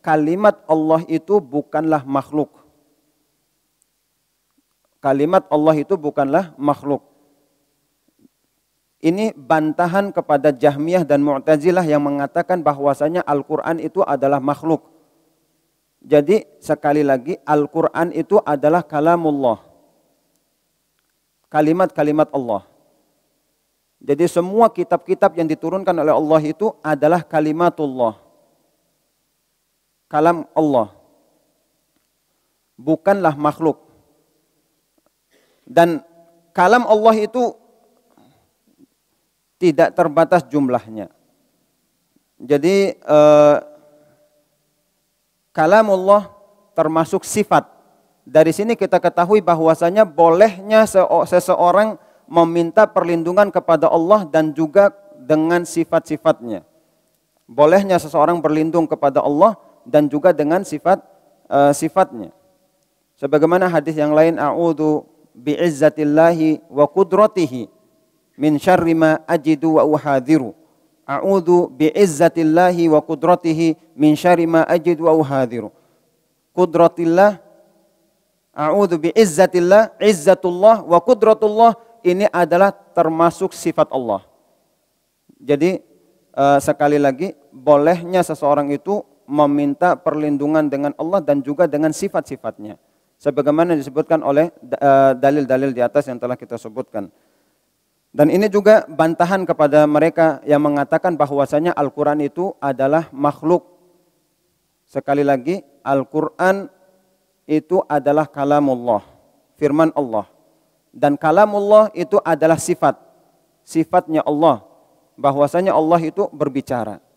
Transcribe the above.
Kalimat Allah itu bukanlah makhluk. Kalimat Allah itu bukanlah makhluk. Ini bantahan kepada Jahmiyah dan Mu'tazilah yang mengatakan bahwasanya Al-Qur'an itu adalah makhluk. Jadi sekali lagi Al-Qur'an itu adalah kalamullah kalimat-kalimat Allah. Jadi semua kitab-kitab yang diturunkan oleh Allah itu adalah kalimatullah. Kalam Allah. Bukanlah makhluk. Dan kalam Allah itu tidak terbatas jumlahnya. Jadi eh, kalam Allah termasuk sifat dari sini kita ketahui bahwasanya bolehnya seseorang meminta perlindungan kepada Allah dan juga dengan sifat-sifatnya. Bolehnya seseorang berlindung kepada Allah dan juga dengan sifat uh, sifatnya. Sebagaimana hadis yang lain, "A'udzu bi'izzatillahi wa qudratihi min syarri ma ajidu wa uhadiru." A'udzu bi'izzatillahi wa qudratihi min syarri ma ajidu wa uhadiru. Qudratillah A'udzu bi izzatillah, izzatullah wa qudratullah ini adalah termasuk sifat Allah. Jadi uh, sekali lagi bolehnya seseorang itu meminta perlindungan dengan Allah dan juga dengan sifat-sifatnya. Sebagaimana disebutkan oleh eh, dalil-dalil di atas yang telah kita sebutkan. Dan ini juga bantahan kepada mereka yang mengatakan bahwasanya Al-Quran itu adalah makhluk. Sekali lagi, Al-Quran itu adalah kalamullah, firman Allah. Dan kalamullah itu adalah sifat, sifatnya Allah. Bahwasanya Allah itu berbicara.